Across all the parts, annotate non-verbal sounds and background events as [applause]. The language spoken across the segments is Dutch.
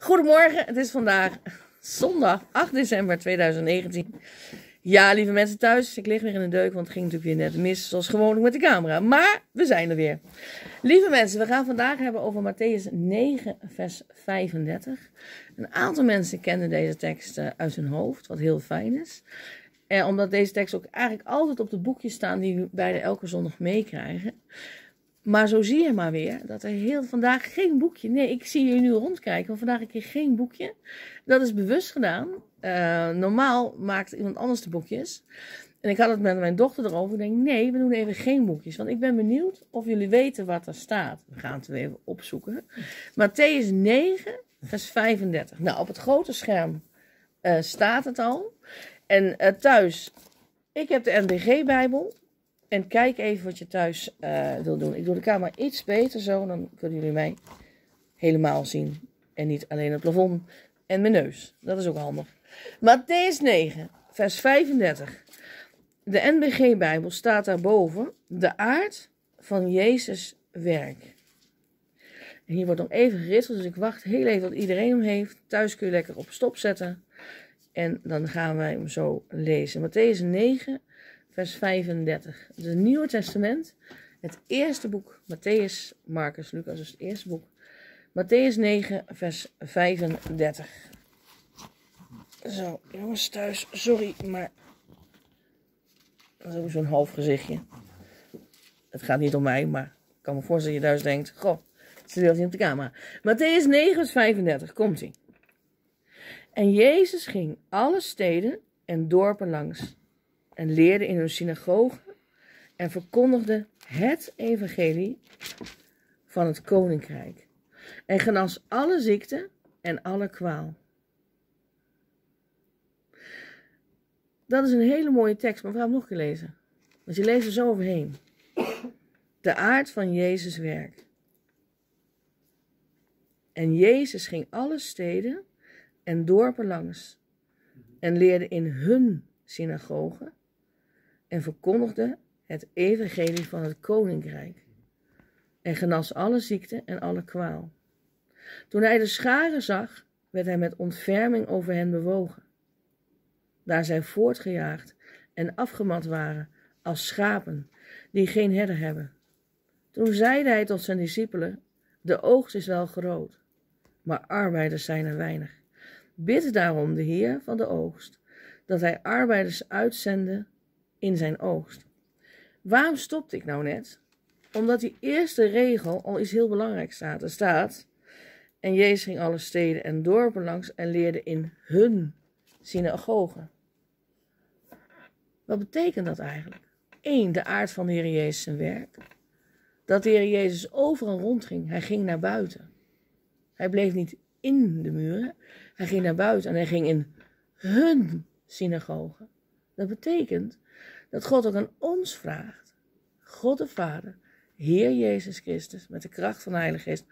Goedemorgen, het is vandaag zondag 8 december 2019. Ja, lieve mensen thuis, ik lig weer in de deuk, want het ging natuurlijk weer net mis, zoals gewoonlijk met de camera. Maar we zijn er weer. Lieve mensen, we gaan vandaag hebben over Matthäus 9, vers 35. Een aantal mensen kennen deze tekst eh, uit hun hoofd, wat heel fijn is. En eh, omdat deze tekst ook eigenlijk altijd op de boekjes staan die we bijna elke zondag meekrijgen. Maar zo zie je maar weer dat er heel vandaag geen boekje. Nee, ik zie jullie nu rondkijken, want vandaag heb ik geen boekje. Dat is bewust gedaan. Eh, normaal maakt iemand anders de boekjes. En ik had het met mijn dochter erover. Ik denk, nee, we doen even geen boekjes. Want ik ben benieuwd of jullie weten wat er staat. We gaan het even opzoeken. Matthäus 9, vers 35. Nou, op het grote scherm eh, staat het al. En eh, thuis, ik heb de NBG-bijbel. En kijk even wat je thuis uh, wil doen. Ik doe de camera iets beter zo, dan kunnen jullie mij helemaal zien. En niet alleen het plafond en mijn neus. Dat is ook handig. Matthäus 9, vers 35. De NBG-bijbel staat daarboven. De aard van Jezus' werk. En hier wordt nog even geritseld, dus ik wacht heel even tot iedereen hem heeft. Thuis kun je lekker op stop zetten. En dan gaan wij hem zo lezen. Matthäus 9, vers 35. Het, Nieuwe Testament, het eerste boek, Matthäus, Marcus, Lucas, is het eerste boek. Matthäus 9, vers 35. Zo, jongens thuis, sorry, maar dat is ook zo'n half gezichtje. Het gaat niet om mij, maar ik kan me voorstellen dat je thuis denkt, goh, ze deelt niet op de camera. Matthäus 9, vers 35, komt ie. En Jezus ging alle steden en dorpen langs en leerde in hun synagogen en verkondigde het evangelie van het koninkrijk en genas alle ziekte en alle kwaal. Dat is een hele mooie tekst, maar we gaan hem nog lezen. Want je leest er zo overheen. De aard van Jezus' werk. En Jezus ging alle steden en dorpen langs en leerde in hun synagogen en verkondigde het evangelie van het koninkrijk en genas alle ziekte en alle kwaal. Toen hij de scharen zag, werd hij met ontferming over hen bewogen. Daar zij voortgejaagd en afgemat waren als schapen die geen herder hebben. Toen zeide hij tot zijn discipelen: De oogst is wel groot, maar arbeiders zijn er weinig. Bid daarom de Heer van de oogst dat hij arbeiders uitzende in zijn oogst. Waarom stopte ik nou net? Omdat die eerste regel al iets heel belangrijks staat. Er staat, en Jezus ging alle steden en dorpen langs en leerde in hun synagogen. Wat betekent dat eigenlijk? Eén, de aard van de Heer Jezus zijn werk. Dat de Heer Jezus overal rondging. Hij ging naar buiten. Hij bleef niet in de muren. Hij ging naar buiten en hij ging in hun synagogen. Dat betekent dat God ook aan ons vraagt, God de Vader, Heer Jezus Christus, met de kracht van de Heilige Geest,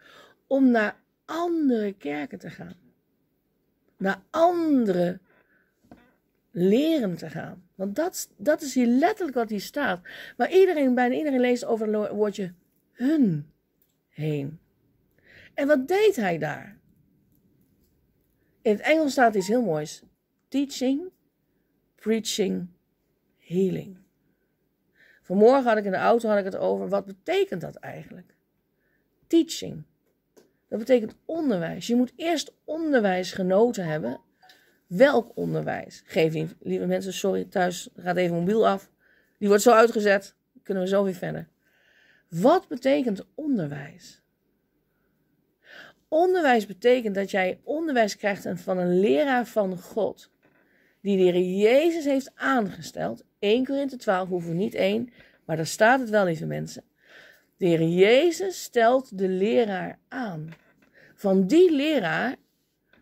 om naar andere kerken te gaan. Naar andere leren te gaan. Want dat, dat is hier letterlijk wat hier staat. Maar iedereen, bijna iedereen leest over het woordje hun heen. En wat deed hij daar? In het Engels staat iets heel moois. Teaching, preaching, healing. Vanmorgen had ik in de auto had ik het over wat betekent dat eigenlijk? Teaching. Dat betekent onderwijs. Je moet eerst onderwijs genoten hebben. Welk onderwijs? Geef lieve mensen, sorry, thuis gaat even mobiel af. Die wordt zo uitgezet. Kunnen we zo weer verder. Wat betekent onderwijs? Onderwijs betekent dat jij onderwijs krijgt van een leraar van God, die de Heer Jezus heeft aangesteld 1 Korinthe 12 hoeven niet één, maar daar staat het wel, lieve mensen. De Heer Jezus stelt de leraar aan. Van die leraar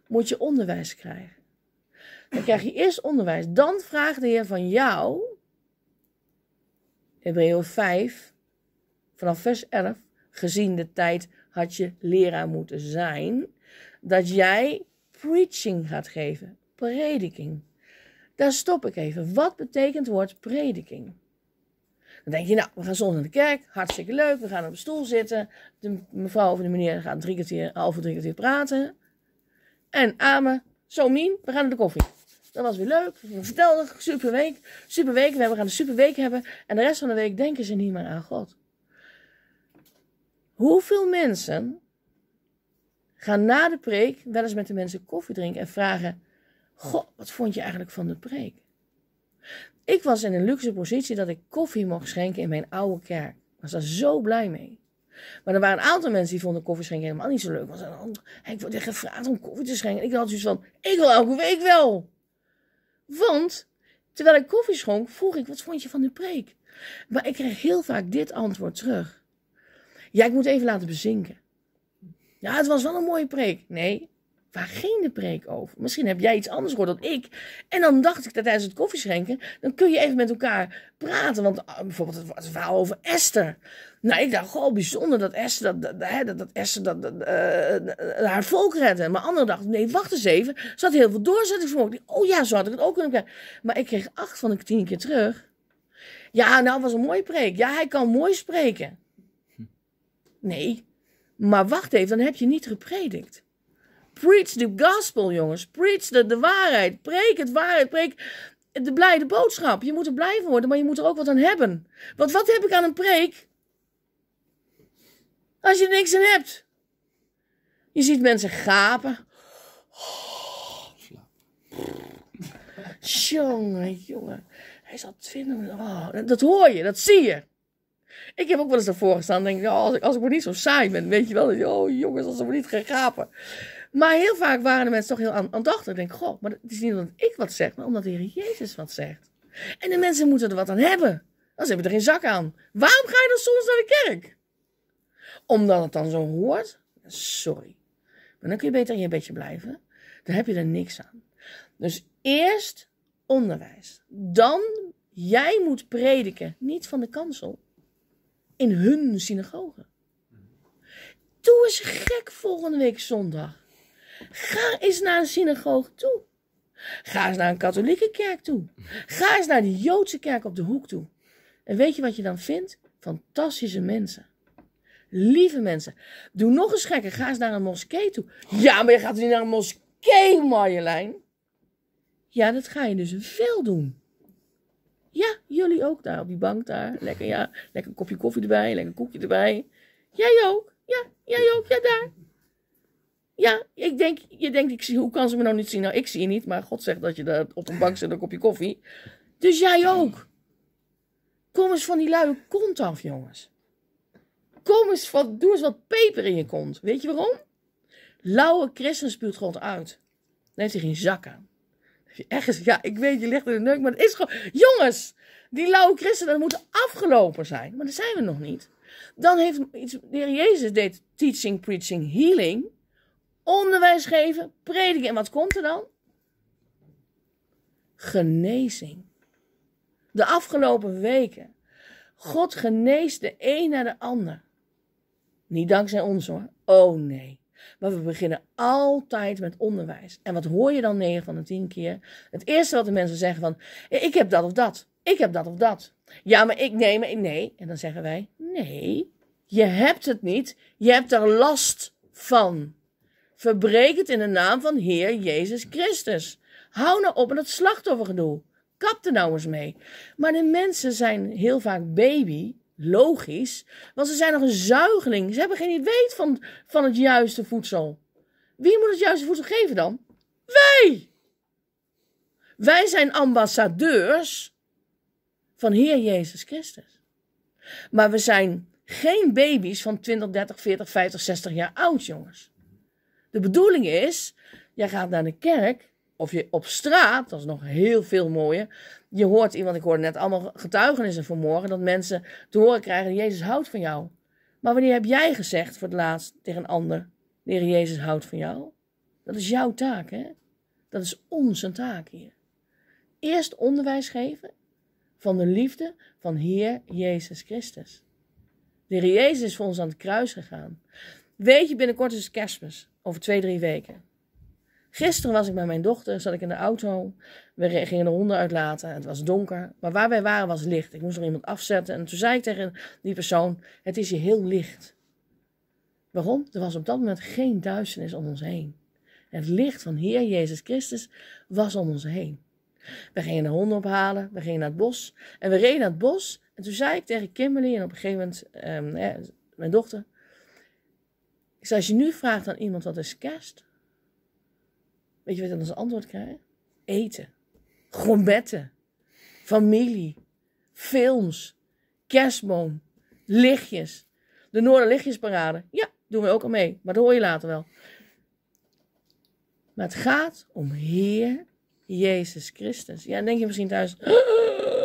moet je onderwijs krijgen. Dan krijg je eerst onderwijs. Dan vraagt de Heer van jou, Hebreeën 5, vanaf vers 11, gezien de tijd had je leraar moeten zijn, dat jij preaching gaat geven, prediking. Daar stop ik even. Wat betekent woord prediking? Dan denk je, nou, we gaan zondag naar de kerk, hartstikke leuk, we gaan op een stoel zitten. De mevrouw of de meneer gaat drie kwartier, half drie keer praten. En amen, zo min? we gaan naar de koffie. Dat was weer leuk, we vertelden, super week, super week, we gaan een super week hebben. En de rest van de week denken ze niet meer aan God. Hoeveel mensen gaan na de preek wel eens met de mensen koffie drinken en vragen, Goh, wat vond je eigenlijk van de preek? Ik was in een luxe positie dat ik koffie mocht schenken in mijn oude kerk. Ik was daar zo blij mee. Maar er waren een aantal mensen die vonden koffie schenken helemaal niet zo leuk. Want dan, ik werd gevraagd om koffie te schenken. Ik had zoiets van, ik wil elke week wel. Want, terwijl ik koffie schonk, vroeg ik, wat vond je van de preek? Maar ik kreeg heel vaak dit antwoord terug. Ja, ik moet even laten bezinken. Ja, het was wel een mooie preek. Nee, Waar ging de preek over? Misschien heb jij iets anders gehoord dan ik. En dan dacht ik dat tijdens het koffieschenken, dan kun je even met elkaar praten. Want eh, bijvoorbeeld het, verhaal over Esther. Nou, ik dacht, gewoon bijzonder dat Esther, dat, dat, dat, Esther dat, eh, haar volk redde. Maar anderen dachten, nee, wacht eens even. Ze had heel veel doorzettingsvermogen. Oh ja, zo had ik het ook kunnen krijgen. Maar ik kreeg acht van de tien keer terug. Ja, nou, was een mooie preek. Ja, hij kan mooi spreken. Hm. Nee, maar wacht even, dan heb je niet gepredikt. Preach the gospel, jongens. Preach de, de waarheid. Preek het waarheid. Preek de blijde boodschap. Je moet er blij van worden, maar je moet er ook wat aan hebben. Want wat heb ik aan een preek? Als je er niks aan hebt. Je ziet mensen gapen. Jongen, jongen. Hij is al twintig oh, dat hoor je, dat zie je. Ik heb ook wel eens daarvoor gestaan. Denk ik, als, ik, als ik maar niet zo saai ben, weet je wel. Oh jongens, als ik maar niet ga gapen. Maar heel vaak waren de mensen toch heel aandachtig. Ik denk, god, maar het is niet omdat ik wat zeg, maar omdat de Heer Jezus wat zegt. En de mensen moeten er wat aan hebben. Dan hebben we er geen zak aan. Waarom ga je dan soms naar de kerk? Omdat het dan zo hoort? Sorry. Maar dan kun je beter in je bedje blijven. Dan heb je er niks aan. Dus eerst onderwijs. Dan jij moet prediken. Niet van de kansel. In hun synagoge. Doe eens gek volgende week zondag. Ga eens naar een synagoge toe. Ga eens naar een katholieke kerk toe. Ga eens naar die Joodse kerk op de hoek toe. En weet je wat je dan vindt? Fantastische mensen. Lieve mensen. Doe nog eens gekker. Ga eens naar een moskee toe. Ja, maar je gaat niet naar een moskee, Marjolein. Ja, dat ga je dus veel doen. Ja, jullie ook daar op die bank daar. Lekker, ja. Lekker kopje koffie erbij, lekker koekje erbij. Jij ook. Ja, jij ook. Ja, daar. Ja, ik denk, je denkt, ik zie, hoe kan ze me nou niet zien? Nou, ik zie je niet, maar God zegt dat je daar op een bank zit een kopje koffie. Dus jij ook. Kom eens van die luie kont af, jongens. Kom eens van, doe eens wat peper in je kont. Weet je waarom? Lauwe christen spuugt God uit. Neemt zich geen zakken. Ergens, ja, ik weet, je ligt in de neuk, maar het is gewoon... Jongens, die lauwe christen, dat moeten afgelopen zijn. Maar dat zijn we nog niet. Dan heeft iets... De Jezus deed teaching, preaching, healing onderwijs geven, prediken. En wat komt er dan? Genezing. De afgelopen weken. God geneest de een naar de ander. Niet dankzij ons hoor. Oh nee. Maar we beginnen altijd met onderwijs. En wat hoor je dan 9 van de 10 keer? Het eerste wat de mensen zeggen van, ik heb dat of dat. Ik heb dat of dat. Ja, maar ik neem, ik nee. En dan zeggen wij, nee, je hebt het niet. Je hebt er last van. Verbreek het in de naam van Heer Jezus Christus. Hou nou op met het slachtoffergedoe. Kap er nou eens mee. Maar de mensen zijn heel vaak baby, logisch, want ze zijn nog een zuigeling. Ze hebben geen idee van, van het juiste voedsel. Wie moet het juiste voedsel geven dan? Wij! Wij zijn ambassadeurs van Heer Jezus Christus. Maar we zijn geen baby's van 20, 30, 40, 50, 60 jaar oud, jongens. De bedoeling is, jij gaat naar de kerk of je op straat, dat is nog heel veel mooier. Je hoort iemand, ik hoorde net allemaal getuigenissen vanmorgen, dat mensen te horen krijgen, Jezus houdt van jou. Maar wanneer heb jij gezegd voor het laatst tegen een ander, de Heer Jezus houdt van jou? Dat is jouw taak, hè? Dat is onze taak hier. Eerst onderwijs geven van de liefde van Heer Jezus Christus. De Heer Jezus is voor ons aan het kruis gegaan. Weet je, binnenkort is het kerstmis. Over twee, drie weken. Gisteren was ik met mijn dochter, zat ik in de auto. We gingen de honden uitlaten. Het was donker. Maar waar wij waren was licht. Ik moest nog iemand afzetten. En toen zei ik tegen die persoon: Het is hier heel licht. Waarom? Er was op dat moment geen duisternis om ons heen. Het licht van Heer Jezus Christus was om ons heen. We gingen de honden ophalen, we gingen naar het bos. En we reden naar het bos. En toen zei ik tegen Kimberly, en op een gegeven moment, ehm, mijn dochter, ik als je nu vraagt aan iemand wat is kerst, weet je wat je dan als antwoord krijgen? Eten, grombetten, familie, films, kerstboom, lichtjes. De Noorderlichtjesparade, ja, doen we ook al mee, maar dat hoor je later wel. Maar het gaat om Heer Jezus Christus. Ja, dan denk je misschien thuis,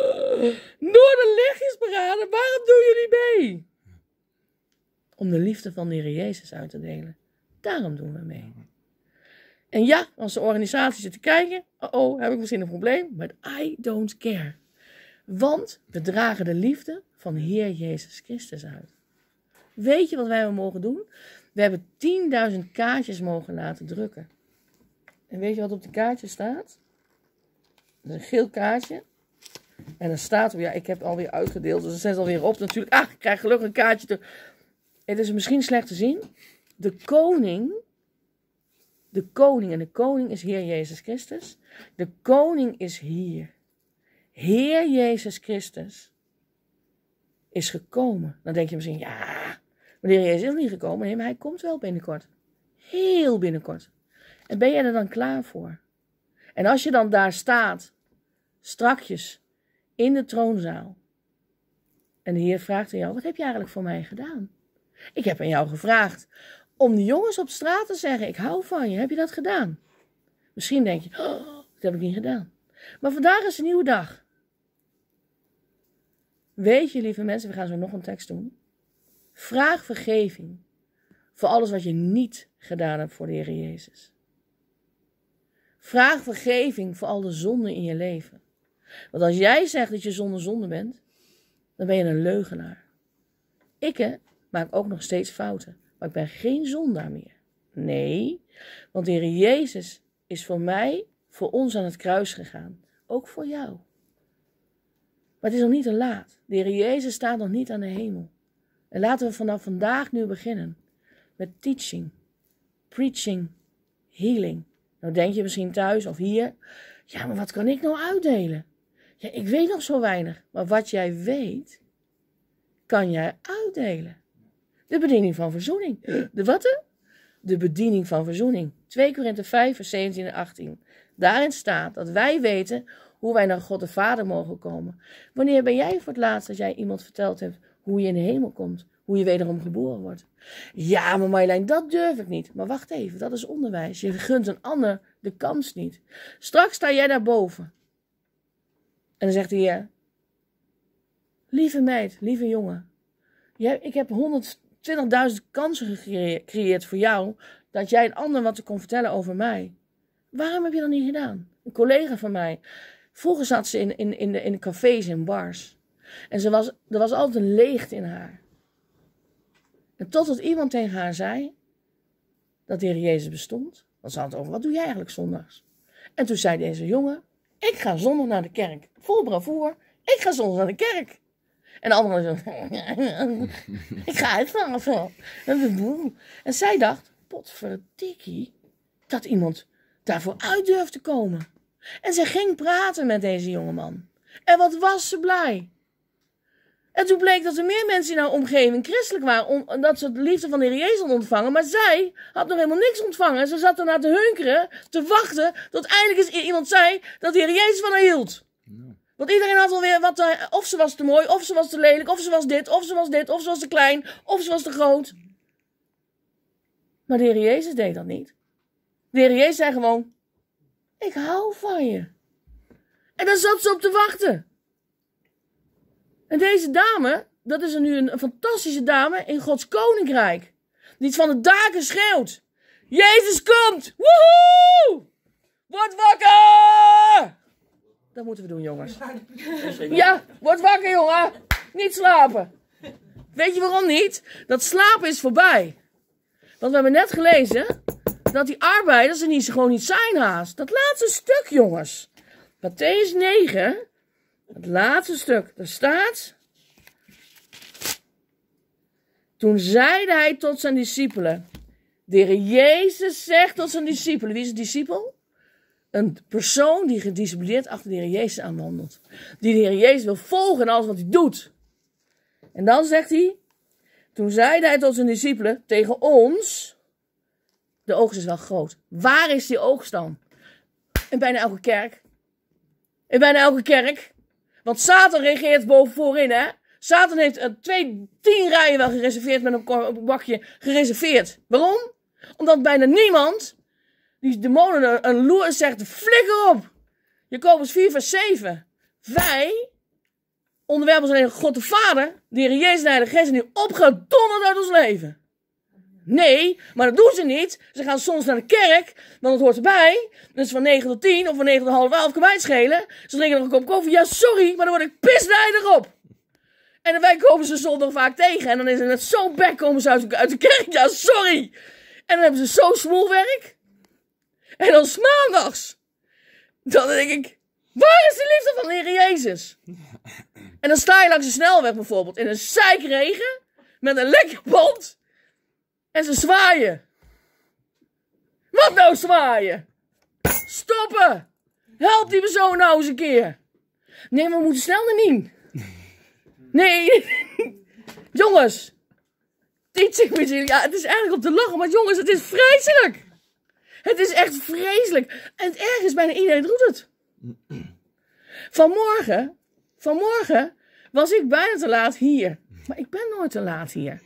[gasps] Noorderlichtjesparade, waarom doen jullie mee? om de liefde van de Heer Jezus uit te delen. Daarom doen we mee. Mhm. En ja, als de organisatie zit te kijken, oh oh, heb ik misschien een probleem, Maar I don't care. Want we dragen de liefde van Heer Jezus Christus uit. Weet je wat wij mogen doen? We hebben 10.000 kaartjes mogen laten drukken. En weet je wat op de kaartje staat? een geel kaartje. En er staat, ja, ik heb het alweer uitgedeeld, dus er zijn ze alweer op natuurlijk. Ah, ik krijg gelukkig een kaartje terug. Het is misschien slecht te zien. De koning, de koning en de koning is Heer Jezus Christus. De koning is hier. Heer Jezus Christus is gekomen. Dan denk je misschien, ja, meneer Jezus is niet gekomen. Nee, maar hij komt wel binnenkort. Heel binnenkort. En ben jij er dan klaar voor? En als je dan daar staat, strakjes, in de troonzaal, en de Heer vraagt aan jou, wat heb je eigenlijk voor mij gedaan? Ik heb aan jou gevraagd om de jongens op straat te zeggen: Ik hou van je. Heb je dat gedaan? Misschien denk je: oh, Dat heb ik niet gedaan. Maar vandaag is een nieuwe dag. Weet je, lieve mensen, we gaan zo nog een tekst doen. Vraag vergeving voor alles wat je niet gedaan hebt voor de Heer Jezus. Vraag vergeving voor al de zonden in je leven. Want als jij zegt dat je zonder zonde bent, dan ben je een leugenaar. Ik, hè, maak ook nog steeds fouten. Maar ik ben geen zondaar meer. Nee, want de Heer Jezus is voor mij, voor ons aan het kruis gegaan. Ook voor jou. Maar het is nog niet te laat. De Heer Jezus staat nog niet aan de hemel. En laten we vanaf vandaag nu beginnen. Met teaching, preaching, healing. Nou denk je misschien thuis of hier. Ja, maar wat kan ik nou uitdelen? Ja, ik weet nog zo weinig. Maar wat jij weet, kan jij uitdelen. De bediening van verzoening. De watte? De bediening van verzoening. 2 Korinthe 5, vers 17 en 18. Daarin staat dat wij weten hoe wij naar God de Vader mogen komen. Wanneer ben jij voor het laatst dat jij iemand verteld hebt hoe je in de hemel komt? Hoe je wederom geboren wordt? Ja, maar Marjolein, dat durf ik niet. Maar wacht even, dat is onderwijs. Je gunt een ander de kans niet. Straks sta jij daar boven. En dan zegt hij, lieve meid, lieve jongen, jij, ik heb honderd 20.000 kansen gecreëerd voor jou dat jij een ander wat te kon vertellen over mij. Waarom heb je dat niet gedaan? Een collega van mij. Vroeger zat ze in, in, de, in de cafés en bars. En ze was, er was altijd een leegte in haar. En totdat iemand tegen haar zei dat de Heer Jezus bestond, dan ze het over, wat doe jij eigenlijk zondags? En toen zei deze jongen, ik ga zondag naar de kerk. Vol bravoer, ik ga zondag naar de kerk. En de andere zo, [laughs] ik ga zo. En zij dacht, potverdikkie, dat iemand daarvoor uit durft te komen. En ze ging praten met deze jongeman. En wat was ze blij. En toen bleek dat er meer mensen in haar omgeving christelijk waren, omdat ze de liefde van de Heer Jezus hadden ontvangen. Maar zij had nog helemaal niks ontvangen. ze zat ernaar te hunkeren, te wachten, tot eindelijk eens iemand zei dat de Heer Jezus van haar hield. Ja. Nou. Want iedereen had alweer wat. Uh, of ze was te mooi, of ze was te lelijk, of ze was dit, of ze was dit, of ze was te klein, of ze was te groot. Maar de Jezus deed dat niet. De Jezus zei gewoon: Ik hou van je. En daar zat ze op te wachten. En deze dame, dat is nu een fantastische dame in Gods koninkrijk. Die iets van de daken schreeuwt: Jezus komt! Woehoe! Word wakker! Dat moeten we doen, jongens. Ja, word wakker, jongen. Niet slapen. Weet je waarom niet? Dat slapen is voorbij. Want we hebben net gelezen dat die arbeiders er niet, gewoon niet zijn haast. Dat laatste stuk, jongens. Matthäus 9, het laatste stuk, daar staat... Toen zeide hij tot zijn discipelen... De Jezus zegt tot zijn discipelen... Wie is het discipel? een persoon die gedisciplineerd achter de Heer Jezus aanwandelt. Die de Heer Jezus wil volgen in alles wat hij doet. En dan zegt hij, toen zeide hij tot zijn discipelen, tegen ons, de oogst is wel groot. Waar is die oogst dan? In bijna elke kerk. In bijna elke kerk. Want Satan regeert boven voorin, hè? Satan heeft eh, twee, tien rijen wel gereserveerd met een bakje gereserveerd. Waarom? Omdat bijna niemand die demonen een loer zegt, flikker op! Jacobus 4 vers 7. Wij onderwerpen ons alleen God de Vader, die in Jezus en de Geest nu die opgedonderd uit ons leven. Nee, maar dat doen ze niet. Ze gaan soms naar de kerk, want het hoort erbij. Dus van 9 tot 10 of van 9 tot half 11 kan mij schelen. Ze drinken nog een kop koffie. Ja, sorry, maar dan word ik pisnijdig op. En wij komen ze zondag vaak tegen. En dan is het net zo'n bek komen ze uit, de kerk. Ja, sorry. En dan hebben ze zo'n werk. En dan maandags. Dan denk ik, waar is de liefde van de Heer Jezus? En dan sta je langs de snelweg bijvoorbeeld in een zeikregen met een lekker band en ze zwaaien. Wat nou zwaaien? Stoppen! Help die persoon nou eens een keer. Nee, we moeten snel naar Nien. Nee, [laughs] jongens. Dit zit me Ja, het is eigenlijk op te lachen, maar jongens, het is vreselijk. Het is echt vreselijk. En het erg bijna iedereen doet het. Vanmorgen, vanmorgen was ik bijna te laat hier. Maar ik ben nooit te laat hier.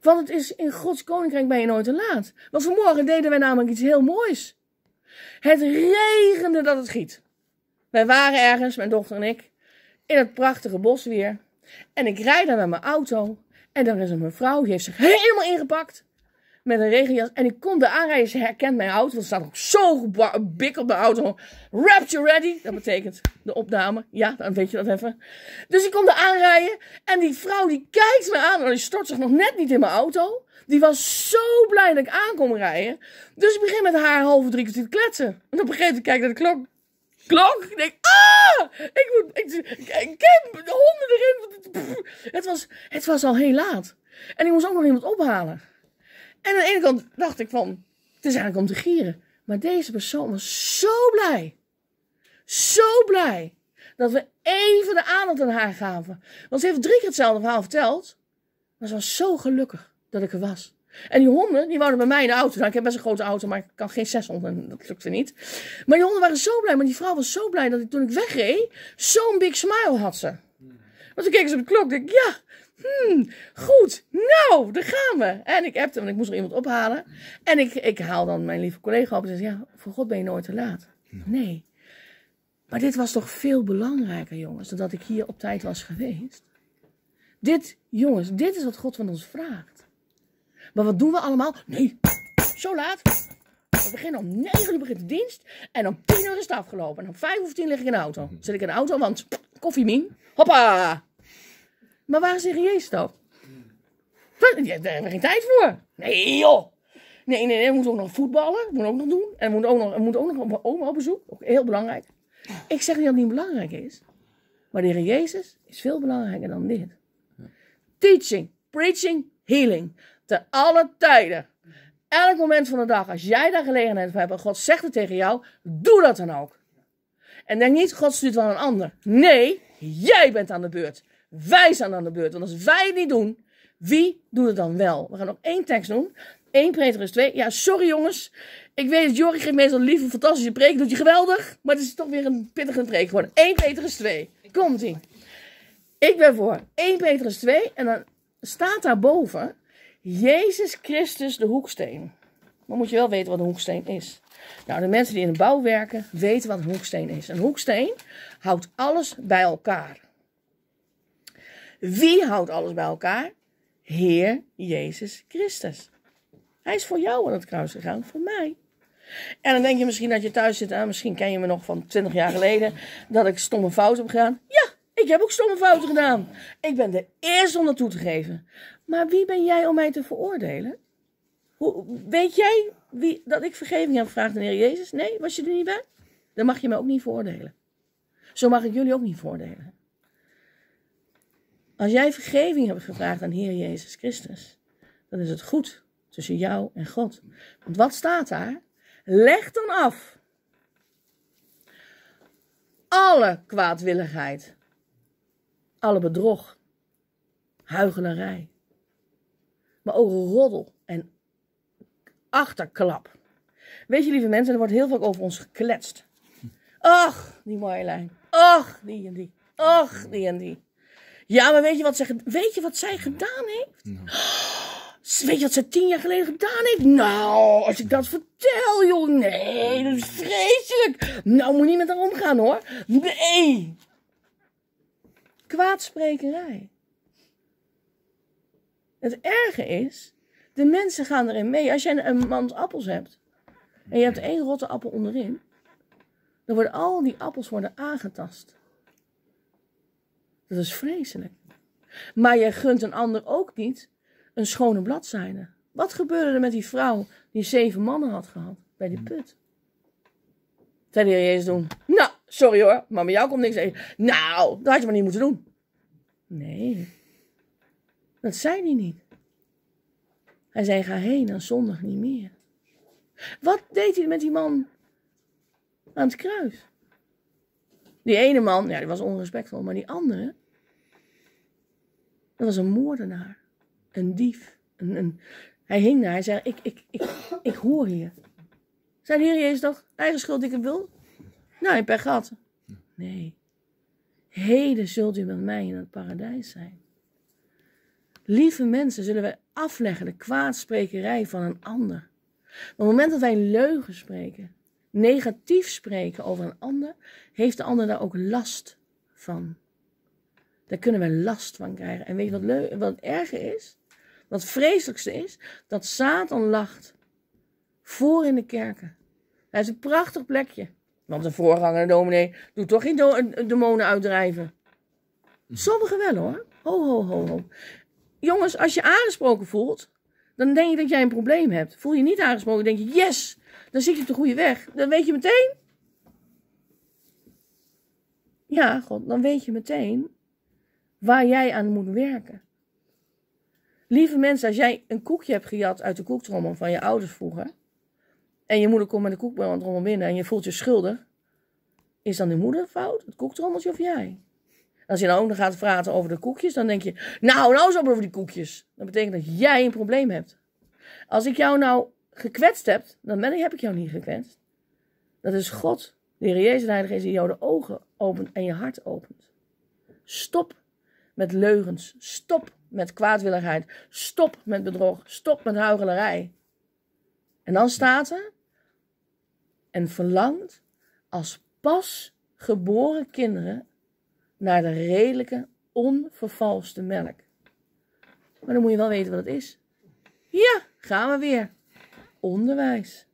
Want het is in Gods koninkrijk ben je nooit te laat. Want vanmorgen deden wij namelijk iets heel moois. Het regende dat het giet. Wij waren ergens, mijn dochter en ik, in het prachtige bos weer. En ik rijd daar met mijn auto. En dan is een mevrouw, die heeft zich helemaal ingepakt met een regenjas. En ik kom de aanrijden, ze herkent mijn auto. Want ze staat ook zo bik op de auto. Rapture ready. Dat betekent de opname. Ja, dan weet je dat even. Dus ik kom de aanrijden. En die vrouw die kijkt me aan. En oh, die stort zich nog net niet in mijn auto. Die was zo blij dat ik kon rijden. Dus ik begin met haar halve drie keer te kletsen. En op een gegeven moment kijk naar de klok. Klok? Ik denk, ah! Ik moet, ik, ik, heb de honden erin. het was, het was al heel laat. En ik moest ook nog iemand ophalen. En aan de ene kant dacht ik van, het is eigenlijk om te gieren. Maar deze persoon was zo blij. Zo blij. Dat we even de aandacht aan haar gaven. Want ze heeft drie keer hetzelfde verhaal verteld. Maar ze was zo gelukkig dat ik er was. En die honden, die wouden bij mij in de auto. Nou, ik heb best een grote auto, maar ik kan geen 600. Dat lukte niet. Maar die honden waren zo blij. Maar die vrouw was zo blij dat ik toen ik wegreed, zo'n big smile had ze. Want toen keek ze op de klok. Dacht ik, ja, Hmm, goed, nou, daar gaan we. En ik appte, want ik moest nog iemand ophalen. En ik, ik haal dan mijn lieve collega op en zeg, ja, voor God ben je nooit te laat. Nou. Nee. Maar dit was toch veel belangrijker, jongens, dan dat ik hier op tijd was geweest. Dit, jongens, dit is wat God van ons vraagt. Maar wat doen we allemaal? Nee, zo laat. We beginnen om 9 uur begint de dienst. En om 10 uur is het afgelopen. En om vijf of tien lig ik in de auto. Mhm. Zit ik in de auto, want koffie Hoppa! Maar waar is jezus dan? Je hebben er geen tijd voor. Nee, joh. Nee, nee, nee. We moeten ook nog voetballen. Moet ook nog doen. En we moeten ook nog, we moeten ook nog op oma op bezoek. Ook heel belangrijk. Ik zeg niet dat het niet belangrijk is. Maar de Heer Jezus is veel belangrijker dan dit. Teaching, preaching, healing. Te alle tijden. Elk moment van de dag. Als jij daar gelegenheid voor hebt en God zegt het tegen jou, doe dat dan ook. En denk niet, God stuurt wel een ander. Nee, jij bent aan de beurt. Wij zijn aan de beurt. Want als wij het niet doen, wie doet het dan wel? We gaan nog één tekst doen. 1 Petrus 2. Ja, sorry jongens. Ik weet dat Jorrie geeft meestal lieve, fantastische preek. Doet je geweldig. Maar het is toch weer een pittige preek geworden. 1 Petrus 2. Komt ie. Ik ben voor 1 Petrus 2. En dan staat daarboven Jezus Christus de hoeksteen. Maar moet je wel weten wat een hoeksteen is. Nou, de mensen die in de bouw werken weten wat een hoeksteen is. Een hoeksteen houdt alles bij elkaar. Wie houdt alles bij elkaar? Heer Jezus Christus. Hij is voor jou aan het kruis gegaan, voor mij. En dan denk je misschien dat je thuis zit, ah, misschien ken je me nog van 20 jaar geleden, dat ik stomme fouten heb gedaan. Ja, ik heb ook stomme fouten gedaan. Ik ben de eerste om dat toe te geven. Maar wie ben jij om mij te veroordelen? Hoe, weet jij wie, dat ik vergeving heb gevraagd aan Heer Jezus? Nee, was je er niet bij? Dan mag je me ook niet veroordelen. Zo mag ik jullie ook niet veroordelen. Als jij vergeving hebt gevraagd aan Heer Jezus Christus, dan is het goed tussen jou en God. Want wat staat daar? Leg dan af alle kwaadwilligheid, alle bedrog, huigelarij, maar ook roddel en achterklap. Weet je, lieve mensen, er wordt heel vaak over ons gekletst. Ach, die lijn. Ach, die en die. Ach, die en die. Ja, maar weet je wat, ze, weet je wat zij gedaan heeft? Nou. Weet je wat ze tien jaar geleden gedaan heeft? Nou, als ik dat vertel, joh. Nee, dat is vreselijk. Nou, moet niet met haar omgaan, hoor. Nee. Kwaadsprekerij. Het erge is, de mensen gaan erin mee. Als jij een mand appels hebt en je hebt één rotte appel onderin, dan worden al die appels worden aangetast. Dat is vreselijk. Maar jij gunt een ander ook niet een schone bladzijde. Wat gebeurde er met die vrouw die zeven mannen had gehad bij die hmm. put? Zou de heer Jezus doen? Nou, sorry hoor, maar met jou komt niks Nou, dat had je maar niet moeten doen. Nee, dat zei hij niet. Hij zei, ga heen en zondag niet meer. Wat deed hij met die man aan het kruis? Die ene man, ja, die was onrespectvol, maar die andere, dat was een moordenaar. Een dief. Een, een... Hij hing naar. Hij zei, ik, ik, ik, ik hoor hier. Zijn hier Jezus toch? Eigen schuld, ik wil. Nou, je gat. gehad. Nee. Heden zult u met mij in het paradijs zijn. Lieve mensen, zullen wij afleggen de kwaadsprekerij van een ander. op het moment dat wij leugen spreken, negatief spreken over een ander, heeft de ander daar ook last van. Daar kunnen we last van krijgen. En weet je wat, mm. leuk, wat erge is? Wat het vreselijkste is? Dat Satan lacht. Voor in de kerken. Hij is een prachtig plekje. Want de voorganger dominee doet toch geen demonen uitdrijven. Mm. Sommigen wel hoor. Ho, ho, ho, ho. Jongens, als je aangesproken voelt, dan denk je dat jij een probleem hebt. Voel je niet aangesproken, denk je, yes, dan zit je op de goede weg. Dan weet je meteen. Ja, God, dan weet je meteen waar jij aan moet werken. Lieve mensen, als jij een koekje hebt gejat uit de koektrommel van je ouders vroeger. En je moeder komt met de koektrommel binnen en je voelt je schuldig. Is dan de moeder fout, het koektrommeltje of jij? Als je nou ook nog gaat praten over de koekjes, dan denk je, nou, nou zo over die koekjes. Dat betekent dat jij een probleem hebt. Als ik jou nou gekwetst heb, dan ben ik, heb ik jou niet gekwetst. Dat is God, de Heer Jezus de is die jou de ogen opent en je hart opent. Stop met leugens. Stop met kwaadwilligheid. Stop met bedrog. Stop met huigelarij. En dan staat er. En verlangt als pas geboren kinderen naar de redelijke, onvervalste melk. Maar dan moet je wel weten wat het is. Ja, gaan we weer. Onderwijs.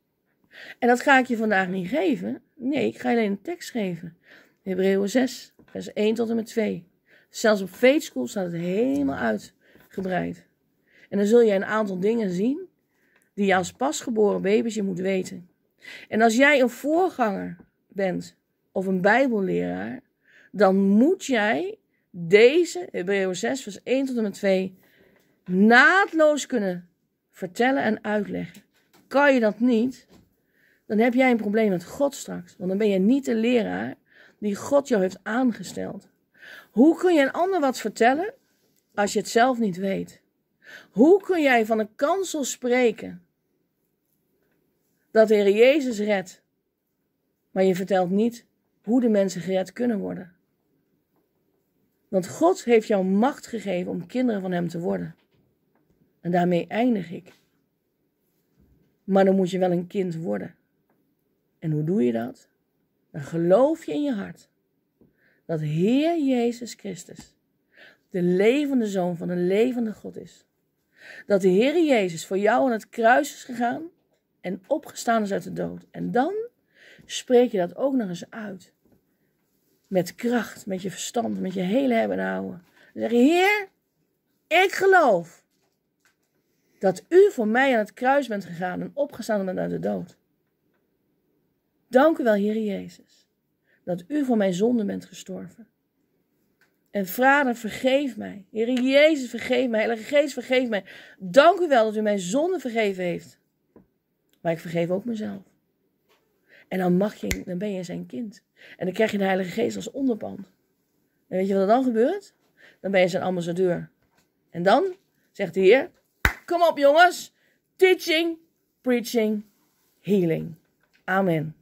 En dat ga ik je vandaag niet geven. Nee, ik ga je alleen een tekst geven. Hebreeën 6, vers 1 tot en met 2. Zelfs op School staat het helemaal uitgebreid. En dan zul je een aantal dingen zien die je als pasgeboren babytje moet weten. En als jij een voorganger bent of een bijbelleraar, dan moet jij deze, Hebreeën 6 vers 1 tot en met 2, naadloos kunnen vertellen en uitleggen. Kan je dat niet, dan heb jij een probleem met God straks. Want dan ben je niet de leraar die God jou heeft aangesteld. Hoe kun je een ander wat vertellen als je het zelf niet weet? Hoe kun jij van een kansel spreken dat de Heer Jezus redt, maar je vertelt niet hoe de mensen gered kunnen worden? Want God heeft jou macht gegeven om kinderen van Hem te worden. En daarmee eindig ik. Maar dan moet je wel een kind worden. En hoe doe je dat? Dan geloof je in je hart dat Heer Jezus Christus de levende zoon van een levende God is. Dat de Heer Jezus voor jou aan het kruis is gegaan en opgestaan is uit de dood. En dan spreek je dat ook nog eens uit. Met kracht, met je verstand, met je hele hebben en houden. Dan zeg je, Heer, ik geloof dat u voor mij aan het kruis bent gegaan en opgestaan bent uit de dood. Dank u wel, Heer Jezus dat u voor mijn zonde bent gestorven. En vader, vergeef mij. Heer Jezus, vergeef mij. Heilige Geest, vergeef mij. Dank u wel dat u mijn zonde vergeven heeft. Maar ik vergeef ook mezelf. En dan, mag je, dan ben je zijn kind. En dan krijg je de Heilige Geest als onderpand. En weet je wat er dan gebeurt? Dan ben je zijn ambassadeur. En dan zegt de Heer: Kom op jongens, teaching, preaching, healing. Amen.